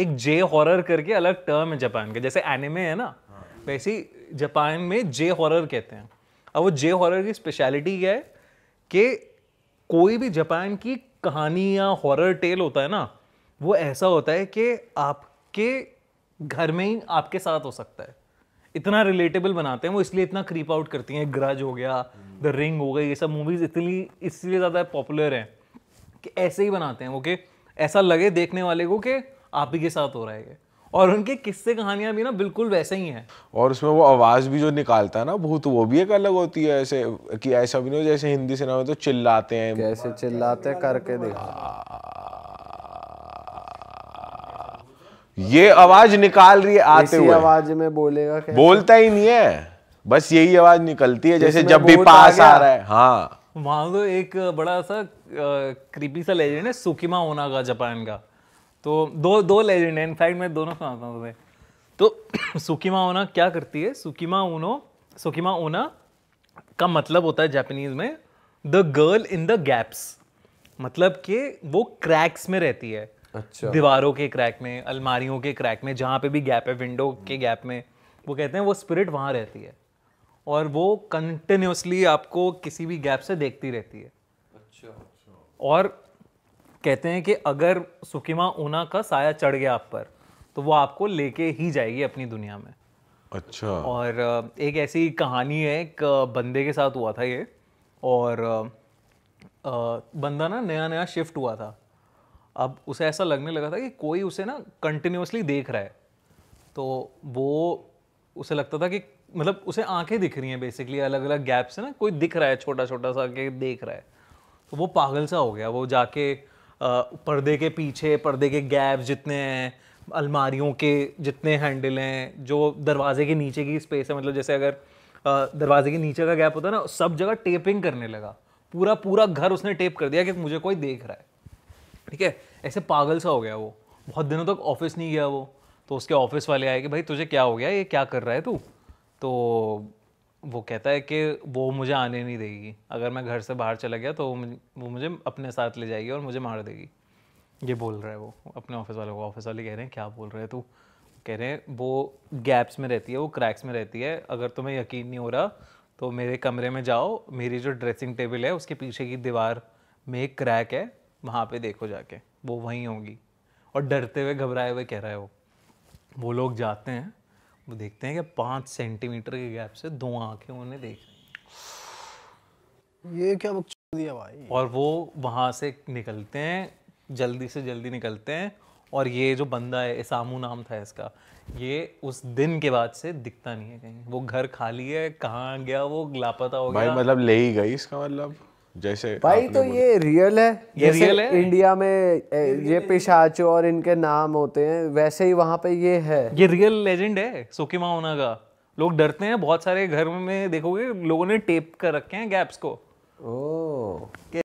एक जे हॉरर करके अलग टर्म है जापान का जैसे एनिमे है ना हाँ। वैसे जापान में जे हॉरर कहते हैं अब वो जे हॉरर की स्पेशलिटी क्या है कि कोई भी जापान की कहानी या हॉरर टेल होता है ना वो ऐसा होता है कि आपके घर में ही आपके साथ हो सकता है इतना रिलेटेबल बनाते हैं वो इसलिए इतना क्रीप आउट करती हैं ग्रज हो गया द रिंग हो गई ये सब मूवीज़ इतनी इसलिए ज़्यादा पॉपुलर हैं कि ऐसे ही बनाते हैं वो कि ऐसा लगे देखने वाले को कि आप ही के साथ हो रहा है और उनके किस्से कहानियां भी ना बिल्कुल वैसे ही हैं और उसमें वो आवाज़ भी जो निकालता है ना भूत वो भी एक अलग होती है ऐसे कि ऐसा भी नहीं जैसे हिंदी सिनेमा में तो चिल्लाते हैं कैसे चिल्लाते हैं करके देख ये आवाज निकाल रही है आते हुए आवाज में बोलेगा कैसे? बोलता ही नहीं है बस यही आवाज निकलती है जैसे जब भी पास आ, रहा है हाँ वहां तो एक बड़ा सा क्रीपी सा लेजेंड है सुकिमा ओना का जापान का तो दो दो लेजेंड है इनफैक्ट मैं दोनों सुनाता हूँ तुम्हें तो सुकीमा ओना क्या करती है सुकीमा ओनो सुकीमा ओना का मतलब होता है जापानीज में the girl in the gaps मतलब कि वो क्रैक्स में रहती है अच्छा दीवारों के क्रैक में अलमारियों के क्रैक में जहाँ पे भी गैप है विंडो के गैप में वो कहते हैं वो स्पिरिट वहाँ रहती है और वो कंटिन्यूसली आपको किसी भी गैप से देखती रहती है अच्छा, अच्छा। और कहते हैं कि अगर सुकिमा ऊना का साया चढ़ गया आप पर तो वो आपको लेके ही जाएगी अपनी दुनिया में अच्छा और एक ऐसी कहानी है एक बंदे के साथ हुआ था ये और बंदा ना नया नया शिफ्ट हुआ था अब उसे ऐसा लगने लगा था कि कोई उसे ना कंटिन्यूसली देख रहा है तो वो उसे लगता था कि मतलब उसे आंखें दिख रही हैं बेसिकली अलग अलग गैप से ना कोई दिख रहा है छोटा छोटा सा के देख रहा है तो वो पागल सा हो गया वो जाके पर्दे के पीछे पर्दे के गैप जितने हैं अलमारियों के जितने हैंडल हैं जो दरवाजे के नीचे की स्पेस है मतलब जैसे अगर दरवाजे के नीचे का गैप होता है ना सब जगह टेपिंग करने लगा पूरा पूरा घर उसने टेप कर दिया कि मुझे कोई देख रहा है ठीक है ऐसे पागल सा हो गया वो बहुत दिनों तक ऑफिस नहीं गया वो तो उसके ऑफिस वाले आए कि भाई तुझे क्या हो गया ये क्या कर रहा है तू तो वो कहता है कि वो मुझे आने नहीं देगी अगर मैं घर से बाहर चला गया तो वो मुझे अपने साथ ले जाएगी और मुझे मार देगी ये बोल रहा है वो अपने ऑफिस वाले को ऑफिस वाले कह रहे हैं क्या बोल रहे हैं तू कह रहे हैं वो गैप्स में रहती है वो क्रैक्स में रहती है अगर तुम्हें यकीन नहीं हो रहा तो मेरे कमरे में जाओ मेरी जो ड्रेसिंग टेबल है उसके पीछे की दीवार में एक क्रैक है वहाँ पे देखो जाके वो वहीं होंगी और डरते हुए घबराए हुए कह रहा है वो वो लोग जाते हैं वो देखते हैं कि पाँच सेंटीमीटर के गैप से दो आंखें उन्हें देख रही ये क्या दिया भाई और वो वहाँ से निकलते हैं जल्दी से जल्दी निकलते हैं और ये जो बंदा है इसामू नाम था इसका ये उस दिन के बाद से दिखता नहीं है कहीं वो घर खाली है कहाँ गया वो लापता हो गया भाई मतलब ले ही गई इसका मतलब जैसे भाई तो ये रियल है ये रियल है इंडिया में ये पिशाचो और इनके नाम होते हैं वैसे ही वहाँ पे ये है ये रियल लेजेंड है सोकीमा होना का लोग डरते हैं बहुत सारे घर में देखोगे लोगों ने टेप कर रखे हैं गैप्स को ओ